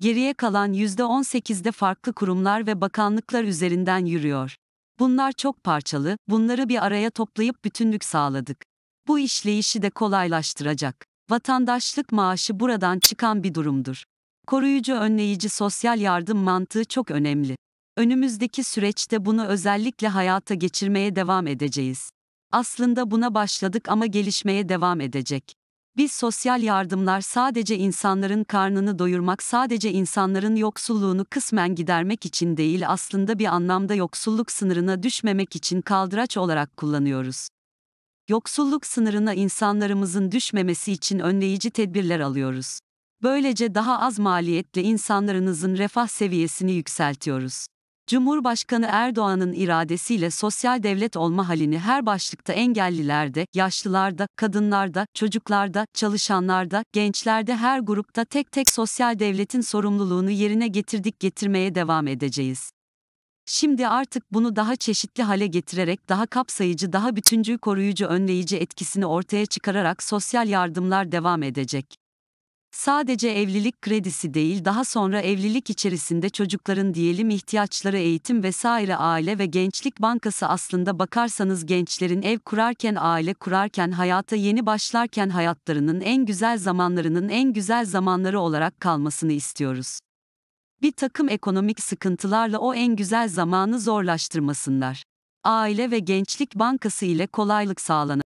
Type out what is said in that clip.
Geriye kalan %18'de farklı kurumlar ve bakanlıklar üzerinden yürüyor. Bunlar çok parçalı, bunları bir araya toplayıp bütünlük sağladık. Bu işleyişi de kolaylaştıracak. Vatandaşlık maaşı buradan çıkan bir durumdur. Koruyucu önleyici sosyal yardım mantığı çok önemli. Önümüzdeki süreçte bunu özellikle hayata geçirmeye devam edeceğiz. Aslında buna başladık ama gelişmeye devam edecek. Biz sosyal yardımlar sadece insanların karnını doyurmak, sadece insanların yoksulluğunu kısmen gidermek için değil, aslında bir anlamda yoksulluk sınırına düşmemek için kaldıraç olarak kullanıyoruz. Yoksulluk sınırına insanlarımızın düşmemesi için önleyici tedbirler alıyoruz. Böylece daha az maliyetle insanlarınızın refah seviyesini yükseltiyoruz. Cumhurbaşkanı Erdoğan'ın iradesiyle sosyal devlet olma halini her başlıkta engellilerde, yaşlılarda, kadınlarda, çocuklarda, çalışanlarda, gençlerde her grupta tek tek sosyal devletin sorumluluğunu yerine getirdik getirmeye devam edeceğiz. Şimdi artık bunu daha çeşitli hale getirerek daha kapsayıcı, daha bütüncül koruyucu önleyici etkisini ortaya çıkararak sosyal yardımlar devam edecek. Sadece evlilik kredisi değil daha sonra evlilik içerisinde çocukların diyelim ihtiyaçları eğitim vesaire aile ve gençlik bankası aslında bakarsanız gençlerin ev kurarken aile kurarken hayata yeni başlarken hayatlarının en güzel zamanlarının en güzel zamanları olarak kalmasını istiyoruz. Bir takım ekonomik sıkıntılarla o en güzel zamanı zorlaştırmasınlar. Aile ve Gençlik Bankası ile kolaylık sağlanır.